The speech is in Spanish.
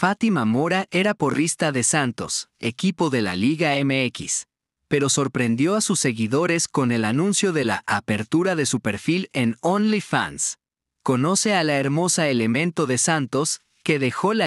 Fátima Mora era porrista de Santos, equipo de la Liga MX, pero sorprendió a sus seguidores con el anuncio de la apertura de su perfil en OnlyFans. Conoce a la hermosa elemento de Santos, que dejó la